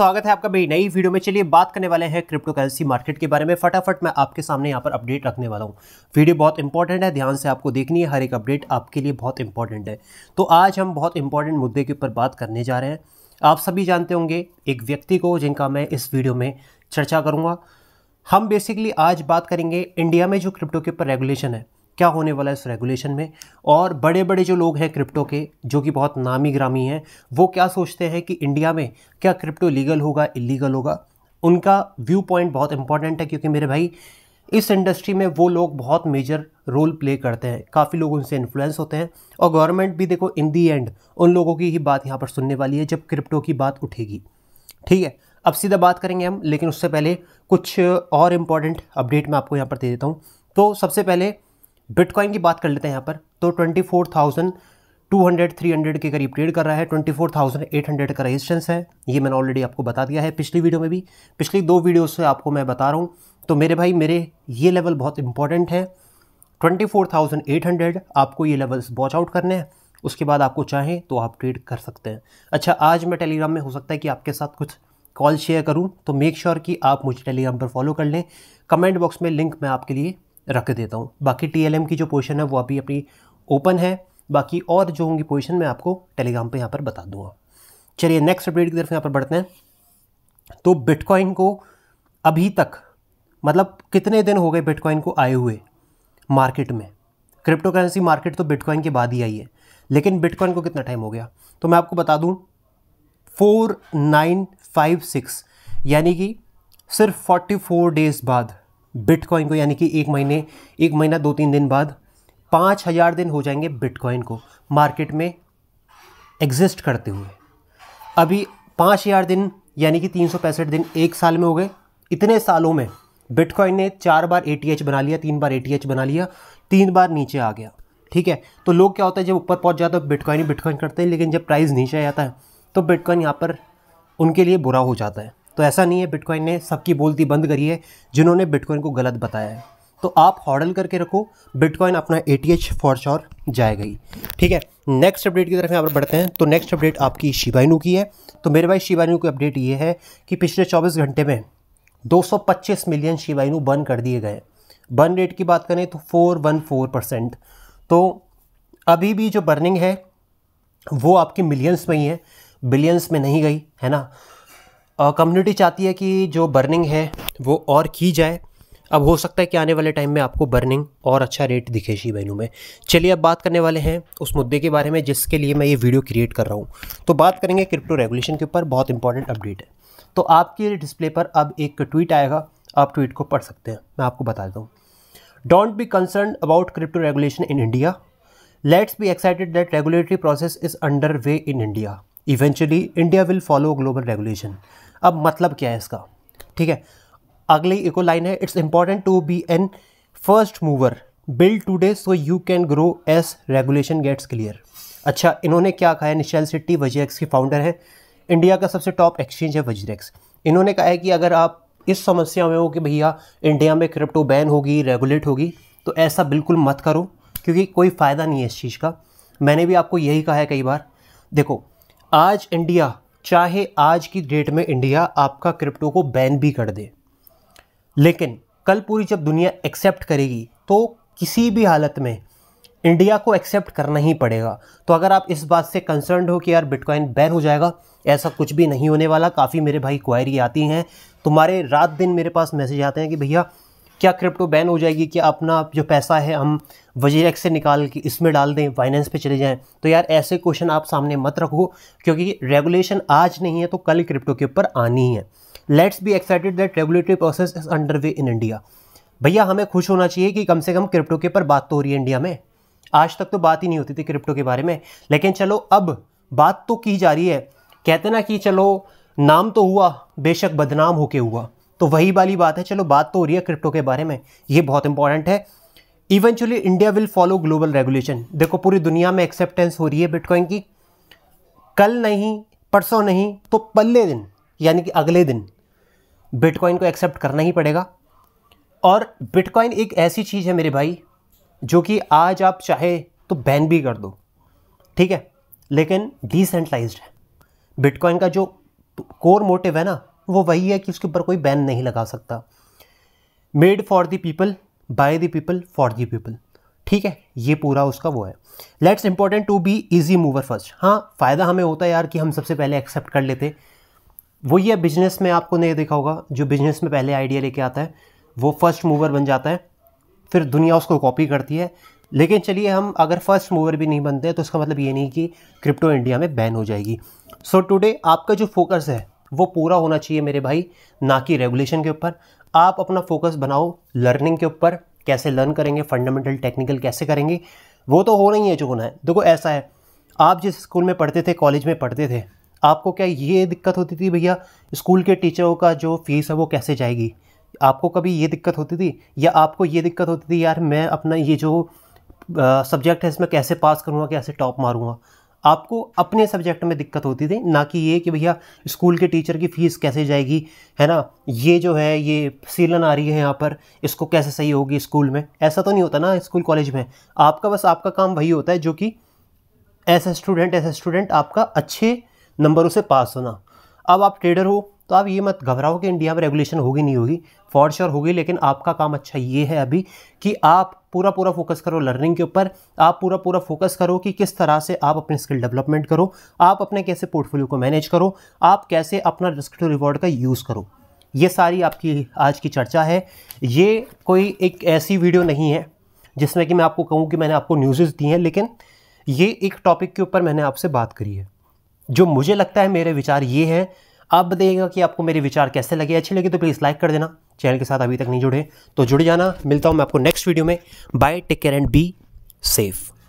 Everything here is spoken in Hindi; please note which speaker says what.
Speaker 1: स्वागत है आपका मेरी नई वीडियो में चलिए बात करने वाले हैं क्रिप्टो करेंसी मार्केट के बारे में फटाफट मैं आपके सामने यहाँ पर अपडेट रखने वाला हूँ वीडियो बहुत इंपॉर्टेंट है ध्यान से आपको देखनी है हर एक अपडेट आपके लिए बहुत इंपॉर्टेंट है तो आज हम बहुत इंपॉर्टेंट मुद्दे के ऊपर बात करने जा रहे हैं आप सभी जानते होंगे एक व्यक्ति को जिनका मैं इस वीडियो में चर्चा करूँगा हम बेसिकली आज बात करेंगे इंडिया में जो क्रिप्टो के ऊपर रेगुलेशन है क्या होने वाला है इस रेगुलेशन में और बड़े बड़े जो लोग हैं क्रिप्टो के जो कि बहुत नामी ग्रामी हैं वो क्या सोचते हैं कि इंडिया में क्या क्रिप्टो लीगल होगा इलीगल होगा उनका व्यू पॉइंट बहुत इंपॉर्टेंट है क्योंकि मेरे भाई इस इंडस्ट्री में वो लोग बहुत मेजर रोल प्ले करते हैं काफ़ी लोग उनसे इन्फ्लुएंस होते हैं और गवर्नमेंट भी देखो इन दी एंड उन लोगों की ही बात यहाँ पर सुनने वाली है जब क्रिप्टो की बात उठेगी ठीक है अब सीधा बात करेंगे हम लेकिन उससे पहले कुछ और इम्पॉर्टेंट अपडेट मैं आपको यहाँ पर दे देता हूँ तो सबसे पहले बिटकॉइन की बात कर लेते हैं यहाँ पर तो twenty four thousand two hundred three hundred के करीब ट्रेड कर रहा है twenty four thousand eight hundred का रेजिस्टेंस है ये मैंने ऑलरेडी आपको बता दिया है पिछली वीडियो में भी पिछली दो वीडियो से आपको मैं बता रहा हूँ तो मेरे भाई मेरे ये लेवल बहुत इंपॉर्टेंट है twenty four thousand eight hundred आपको ये लेवल्स वॉच आउट करने हैं उसके बाद आपको चाहें तो आप ट्रेड कर सकते हैं अच्छा आज मैं टेलीग्राम में हो सकता है कि आपके साथ कुछ कॉल शेयर करूं तो मेक श्योर sure कि आप मुझे टेलीग्राम पर फॉलो कर लें कमेंट बॉक्स में लिंक मैं आपके लिए रख देता हूँ बाकी टी की जो पोजिशन है वो अभी अपनी ओपन है बाकी और जो होंगी पोजिशन मैं आपको टेलीग्राम पर यहाँ पर बता दूँगा चलिए नेक्स्ट अपडेट की तरफ यहाँ पर बढ़ते हैं तो बिटकॉइन को अभी तक मतलब कितने दिन हो गए बिटकॉइन को आए हुए मार्केट में क्रिप्टो करेंसी मार्केट तो बिटकॉइन के बाद ही आई है लेकिन बिटकॉइन को कितना टाइम हो गया तो मैं आपको बता दूं फोर नाइन फाइव सिक्स यानी कि सिर्फ फोर्टी फोर डेज़ बाद बिटकॉइन को यानी कि एक महीने एक महीना दो तीन दिन बाद पाँच हज़ार दिन हो जाएंगे बिटकॉइन को मार्केट में एग्जिस्ट करते हुए अभी पाँच हज़ार दिन यानी कि तीन सौ पैंसठ दिन एक साल में हो गए इतने सालों में बिटकॉइन ने चार बार ए बना लिया तीन बार ए बना लिया तीन बार नीचे आ गया ठीक है तो लोग क्या होता है जब ऊपर पहुंच जाता है बिटकॉइन ही बिटकॉइन करते हैं लेकिन जब प्राइस नीचे आ जाता है तो बिटकॉइन यहाँ पर उनके लिए बुरा हो जाता है तो ऐसा नहीं है बिटकॉइन ने सबकी बोलती बंद करी है जिन्होंने बिटकॉइन को गलत बताया है तो आप हॉडल करके रखो बिटकॉइन अपना A T H for sure जाएगी ठीक है नेक्स्ट अपडेट की तरफ यहाँ पर बढ़ते हैं तो नेक्स्ट अपडेट आपकी शिबाइनू की है तो मेरे भाई शिबाइनू की अपडेट ये है कि पिछले 24 घंटे में 225 मिलियन शिबाइनू बर्न कर दिए गए बर्न रेट की बात करें तो फोर वन फोर परसेंट तो अभी भी जो बर्निंग है वो आपके मिलियंस में ही है बिलियंस में नहीं गई है ना कम्युनिटी चाहती है कि जो बर्निंग है वो और की जाए अब हो सकता है कि आने वाले टाइम में आपको बर्निंग और अच्छा रेट दिखे शी बहनों में चलिए अब बात करने वाले हैं उस मुद्दे के बारे में जिसके लिए मैं ये वीडियो क्रिएट कर रहा हूँ तो बात करेंगे क्रिप्टो रेगुलेशन के ऊपर बहुत इंपॉर्टेंट अपडेट है तो आपके डिस्प्ले पर अब एक ट्वीट आएगा आप ट्वीट को पढ़ सकते हैं मैं आपको बता देता हूँ don't be concern about crypto regulation in India let's be excited that regulatory process is under way in India eventually India will follow global regulation अब मतलब क्या है इसका ठीक है अगली इको लाइन है it's important to be an first mover build today so you can grow as regulation gets clear अच्छा इन्होंने क्या कहा है निशल सिट्टी वजीरेक्स की फाउंडर है इंडिया का सबसे टॉप एक्सचेंज है वजीरेक्स इन्होंने कहा है कि अगर आप इस समस्या में हो कि भैया इंडिया में क्रिप्टो बैन होगी रेगुलेट होगी तो ऐसा बिल्कुल मत करो क्योंकि कोई फ़ायदा नहीं है इस चीज़ का मैंने भी आपको यही कहा है कई बार देखो आज इंडिया चाहे आज की डेट में इंडिया आपका क्रिप्टो को बैन भी कर दे लेकिन कल पूरी जब दुनिया एक्सेप्ट करेगी तो किसी भी हालत में इंडिया को एक्सेप्ट करना ही पड़ेगा तो अगर आप इस बात से कंसर्न हो कि यार बिटकॉइन बैन हो जाएगा ऐसा कुछ भी नहीं होने वाला काफ़ी मेरे भाई क्वायरी आती हैं तुम्हारे रात दिन मेरे पास मैसेज आते हैं कि भैया क्या क्रिप्टो बैन हो जाएगी क्या अपना जो पैसा है हम वजीर से निकाल के इसमें डाल दें फाइनेंस पे चले जाएं तो यार ऐसे क्वेश्चन आप सामने मत रखो क्योंकि रेगुलेशन आज नहीं है तो कल क्रिप्टो के ऊपर आनी है let's be excited that regulatory process is under way in India भैया हमें खुश होना चाहिए कि कम से कम क्रिप्टो के ऊपर बात तो हो रही है इंडिया में आज तक तो बात ही नहीं होती थी क्रिप्टो के बारे में लेकिन चलो अब बात तो की जा रही है कहते ना कि चलो नाम तो हुआ बेशक बदनाम होके हुआ तो वही वाली बात है चलो बात तो हो रही है क्रिप्टो के बारे में ये बहुत इंपॉर्टेंट है eventually India will follow global regulation देखो पूरी दुनिया में एक्सेप्टेंस हो रही है बिटकॉइन की कल नहीं परसों नहीं तो पल्ले दिन यानी कि अगले दिन बिटकॉइन को एक्सेप्ट करना ही पड़ेगा और बिटकॉइन एक ऐसी चीज़ है मेरे भाई जो कि आज आप चाहे तो बैन भी कर दो ठीक है लेकिन डिसेंट्रलाइज्ड है बिटकॉइन का जो कोर मोटिव है ना वो वही है कि उसके ऊपर कोई बैन नहीं लगा सकता made for the people by the people for the people ठीक है ये पूरा उसका वो है let's important to be easy mover first हाँ फ़ायदा हमें होता है यार कि हम सबसे पहले एक्सेप्ट कर लेते वो ये बिजनेस में आपको नहीं देखा होगा जो बिजनेस में पहले आइडिया लेके आता है वो फर्स्ट मूवर बन जाता है फिर दुनिया उसको कॉपी करती है लेकिन चलिए हम अगर फर्स्ट मूवर भी नहीं बनते तो उसका मतलब ये नहीं कि क्रिप्टो इंडिया में बैन हो जाएगी सो so टुडे आपका जो फोकस है वो पूरा होना चाहिए मेरे भाई ना कि रेगुलेशन के ऊपर आप अपना फोकस बनाओ लर्निंग के ऊपर कैसे लर्न करेंगे फंडामेंटल टेक्निकल कैसे करेंगे वो तो हो नहीं है जो होना है देखो ऐसा है आप जिस स्कूल में पढ़ते थे कॉलेज में पढ़ते थे आपको क्या ये दिक्कत होती थी भैया स्कूल के टीचरों का जो फीस है वो कैसे जाएगी आपको कभी ये दिक्कत होती थी या आपको ये दिक्कत होती थी यार मैं अपना ये जो सब्जेक्ट है इसमें कैसे पास करूँगा कैसे टॉप मारूँगा आपको अपने सब्जेक्ट में दिक्कत होती थी ना कि ये कि भैया स्कूल के टीचर की फ़ीस कैसे जाएगी है ना ये जो है ये सीलन आ रही है यहाँ पर इसको कैसे सही होगी स्कूल में ऐसा तो नहीं होता ना स्कूल कॉलेज में आपका बस आपका काम वही होता है जो कि ऐसा ए स्टूडेंट ऐसा ए स्टूडेंट आपका अच्छे नंबरों से पास होना अब आप ट्रेडर हो तो आप ये मत घबराओ कि इंडिया में रेगुलेशन होगी नहीं होगी फॉर श्योर होगी लेकिन आपका काम अच्छा ये है अभी कि आप पूरा पूरा फोकस करो लर्निंग के ऊपर आप पूरा पूरा फोकस करो कि किस तरह से आप अपने स्किल डेवलपमेंट करो आप अपने कैसे पोर्टफोलियो को मैनेज करो आप कैसे अपना रिस्क टू रिवॉर्ड का यूज़ करो ये सारी आपकी आज की चर्चा है ये कोई एक ऐसी वीडियो नहीं है जिसमें कि मैं आपको कहूँ कि मैंने आपको न्यूज़ दी हैं लेकिन ये एक टॉपिक के ऊपर मैंने आपसे बात करी है जो मुझे लगता है मेरे विचार ये हैं आप बताइएगा कि आपको मेरे विचार कैसे लगे अच्छे लगे तो प्लीज़ लाइक कर देना चैनल के साथ अभी तक नहीं जुड़े तो जुड़ जाना मिलता हूँ मैं आपको नेक्स्ट वीडियो में bye take care and be safe